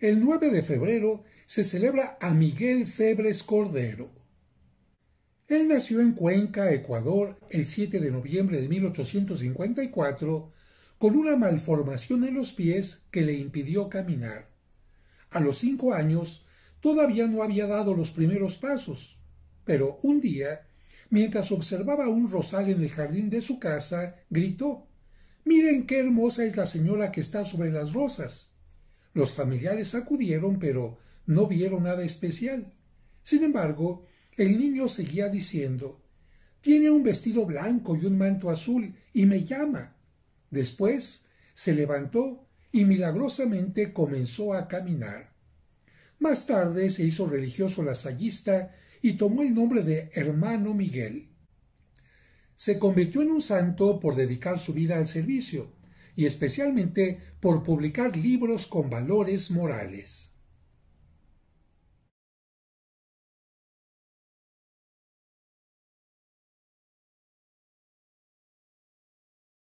El 9 de febrero se celebra a Miguel Febres Cordero. Él nació en Cuenca, Ecuador, el 7 de noviembre de 1854, con una malformación en los pies que le impidió caminar. A los cinco años todavía no había dado los primeros pasos, pero un día, mientras observaba un rosal en el jardín de su casa, gritó Miren qué hermosa es la señora que está sobre las rosas. Los familiares acudieron, pero no vieron nada especial. Sin embargo, el niño seguía diciendo Tiene un vestido blanco y un manto azul, y me llama. Después se levantó y milagrosamente comenzó a caminar. Más tarde se hizo religioso lasallista y tomó el nombre de hermano Miguel. Se convirtió en un santo por dedicar su vida al servicio, y especialmente por publicar libros con valores morales.